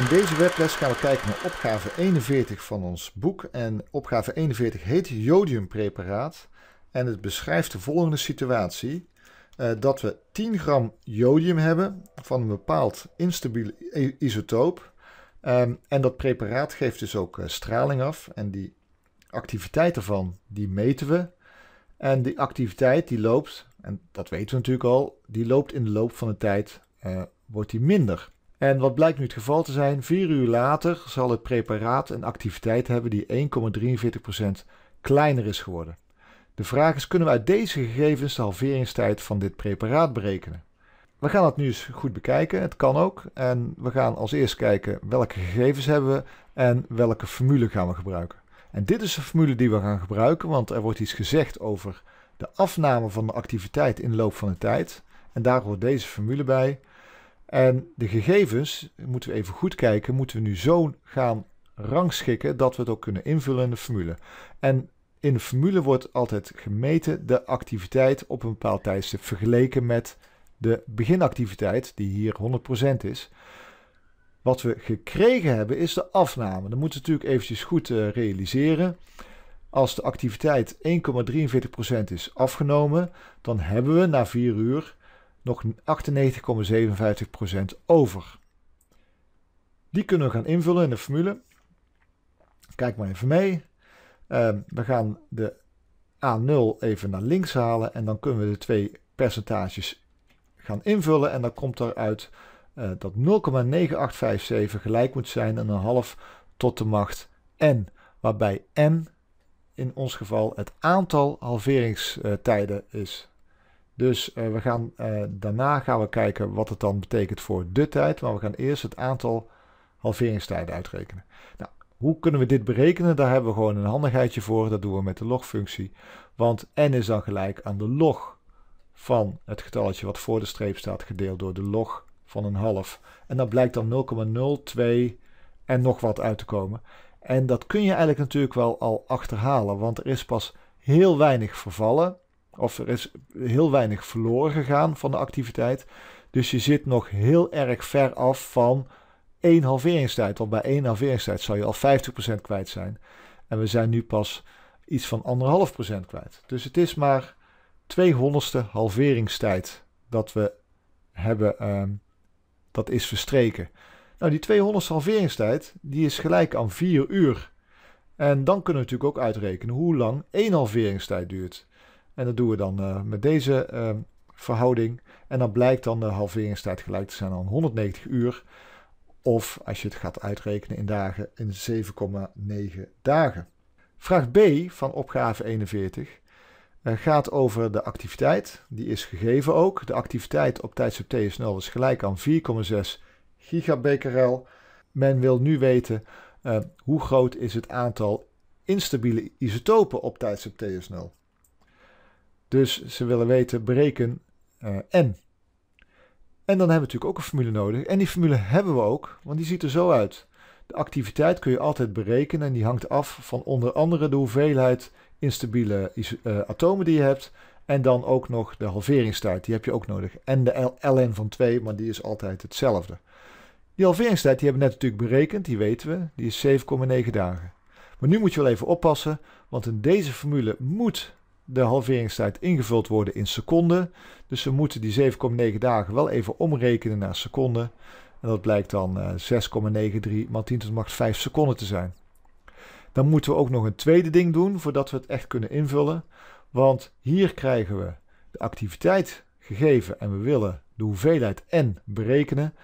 In deze webles gaan we kijken naar opgave 41 van ons boek. En opgave 41 heet jodiumpreparaat. En het beschrijft de volgende situatie. Eh, dat we 10 gram jodium hebben van een bepaald instabiele isotoop. Ehm, en dat preparaat geeft dus ook eh, straling af. En die activiteit ervan, die meten we. En die activiteit die loopt, en dat weten we natuurlijk al, die loopt in de loop van de tijd, eh, wordt die minder. En wat blijkt nu het geval te zijn, vier uur later zal het preparaat een activiteit hebben die 1,43% kleiner is geworden. De vraag is, kunnen we uit deze gegevens de halveringstijd van dit preparaat berekenen? We gaan dat nu eens goed bekijken, het kan ook. En we gaan als eerst kijken welke gegevens hebben we en welke formule gaan we gebruiken. En dit is de formule die we gaan gebruiken, want er wordt iets gezegd over de afname van de activiteit in de loop van de tijd. En daar hoort deze formule bij. En de gegevens, moeten we even goed kijken, moeten we nu zo gaan rangschikken dat we het ook kunnen invullen in de formule. En in de formule wordt altijd gemeten de activiteit op een bepaald tijdstip vergeleken met de beginactiviteit, die hier 100% is. Wat we gekregen hebben is de afname. Dan moeten we natuurlijk eventjes goed eh, realiseren. Als de activiteit 1,43% is afgenomen, dan hebben we na 4 uur nog 98,57% over. Die kunnen we gaan invullen in de formule. Kijk maar even mee. Ehm, we gaan de A0 even naar links halen en dan kunnen we de twee percentages gaan invullen. En dan komt eruit uh, eh, dat 0,9857 gelijk moet zijn aan een half tot de macht n. Waarbij n in ons geval het aantal halveringstijden is. Dus eh, we gaan, eh, daarna gaan we kijken wat het dan betekent voor de tijd. Maar we gaan eerst het aantal halveringstijden uitrekenen. Nou, hoe kunnen we dit berekenen? Daar hebben we gewoon een handigheidje voor. Dat doen we met de logfunctie. Want n is dan gelijk aan de log van het getalletje wat voor de streep staat gedeeld door de log van een half. En dan blijkt dan 0,02 en nog wat uit te komen. En dat kun je eigenlijk natuurlijk wel al achterhalen, want er is pas heel weinig vervallen of er is heel weinig verloren gegaan van de activiteit. Dus je zit nog heel erg ver af van één halveringstijd. Want bij één halveringstijd zou je al 50% kwijt zijn. En we zijn nu pas iets van 1,5% kwijt. Dus het is maar 200ste halveringstijd dat we hebben. Ehm, dat is verstreken. Nou, die 200ste halveringstijd die is gelijk aan 4 uur. En dan kunnen we natuurlijk ook uitrekenen hoe lang één halveringstijd duurt. En dat doen we dan eh, met deze ehm, verhouding. En dan blijkt dan de halveringstijd gelijk te zijn aan 190 uur. Of als je het gaat uitrekenen in dagen, in 7,9 dagen. Vraag B van opgave 41 eh, gaat over de activiteit. Die is gegeven ook. De activiteit op tijdstip T is 0 is gelijk aan 4,6 gigabecquerel. Men wil nu weten eh, hoe groot is het aantal instabiele isotopen op tijdstip T is 0. Dus ze willen weten, bereken eh, n. En dan hebben we natuurlijk ook een formule nodig. En die formule hebben we ook, want die ziet er zo uit. De activiteit kun je altijd berekenen en die hangt af van onder andere de hoeveelheid instabiele eh, atomen die je hebt. En dan ook nog de halveringstijd, die heb je ook nodig. En de ln van 2, maar die is altijd hetzelfde. Die halveringstijd die hebben we net natuurlijk berekend, die weten we. Die is 7,9 dagen. Maar nu moet je wel even oppassen, want in deze formule moet de halveringstijd ingevuld worden in seconden. Dus we moeten die 7,9 dagen wel even omrekenen naar seconden. En dat blijkt dan 6,93 eh, maal 10 tot de macht 5 seconden te zijn. Dan moeten we ook nog een tweede ding doen voordat we het echt kunnen invullen. Want hier krijgen we de activiteit gegeven en we willen de hoeveelheid n berekenen.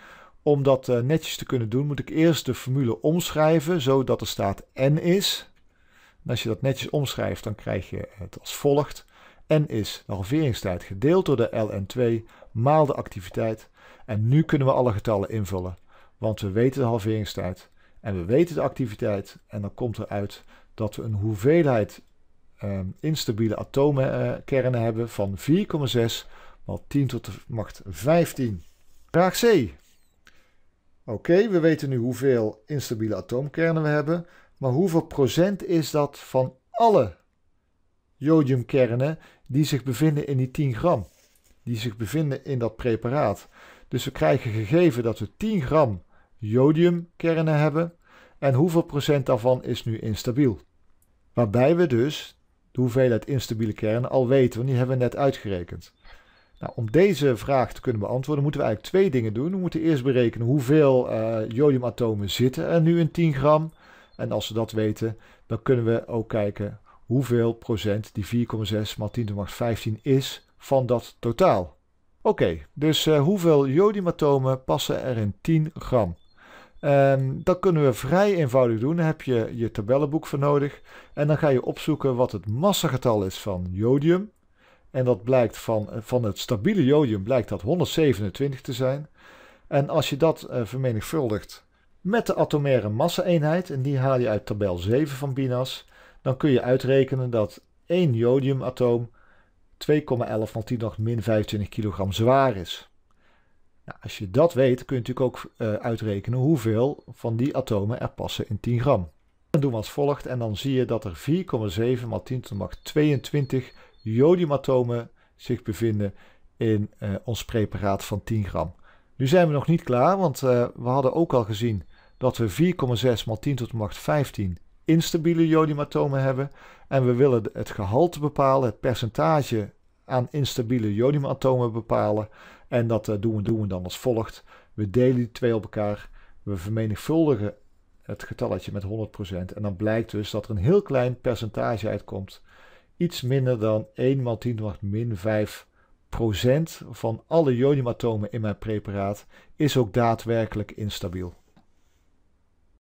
Om dat eh, netjes te kunnen doen moet ik eerst de formule omschrijven zodat er staat n is. En als je dat netjes omschrijft, dan krijg je het als volgt. N is de halveringstijd gedeeld door de ln2 maal de activiteit. En nu kunnen we alle getallen invullen, want we weten de halveringstijd en we weten de activiteit. En dan komt eruit dat we een hoeveelheid ehm, instabiele atomenkernen eh, hebben van 4,6 maal 10 tot de macht 15. Vraag C. Oké, we weten nu hoeveel instabiele atoomkernen we hebben. Maar hoeveel procent is dat van alle jodiumkernen die zich bevinden in die 10 gram? Die zich bevinden in dat preparaat. Dus we krijgen gegeven dat we 10 gram jodiumkernen hebben. En hoeveel procent daarvan is nu instabiel? Waarbij we dus de hoeveelheid instabiele kernen al weten, want die hebben we net uitgerekend. Nou, om deze vraag te kunnen beantwoorden, moeten we eigenlijk twee dingen doen. We moeten eerst berekenen hoeveel uh, jodiumatomen zitten er nu in 10 gram. En als we dat weten, dan kunnen we ook kijken hoeveel procent die 4,6 x 10 de macht 15 is van dat totaal. Oké, dus eh, hoeveel jodiumatomen passen er in 10 gram? Ehm, dat kunnen we vrij eenvoudig doen. Daar heb je je tabellenboek voor nodig. En dan ga je opzoeken wat het massagetal is van jodium. En dat blijkt van, eh, van het stabiele jodium blijkt dat 127 te zijn. En als je dat eh, vermenigvuldigt met de atomaire massa-eenheid, en die haal je uit tabel 7 van Binas, dan kun je uitrekenen dat één jodiumatoom 2,11 x 10 tot min 25 kilogram zwaar is. Nou, als je dat weet, kun je natuurlijk ook eh, uitrekenen hoeveel van die atomen er passen in 10 gram. Dan doen we als volgt en dan zie je dat er 4,7 maal 10 tot macht 22 jodiumatomen zich bevinden in eh, ons preparaat van 10 gram. Nu zijn we nog niet klaar, want eh, we hadden ook al gezien dat we 4,6 x 10 tot de macht 15 instabiele jodiumatomen hebben. En we willen het gehalte bepalen, het percentage aan instabiele jodiumatomen bepalen. En dat eh, doen, we, doen we dan als volgt. We delen die twee op elkaar. We vermenigvuldigen het getalletje met 100%. En dan blijkt dus dat er een heel klein percentage uitkomt. Iets minder dan 1 x 10 macht min 5 procent van alle jodiumatomen in mijn preparaat is ook daadwerkelijk instabiel.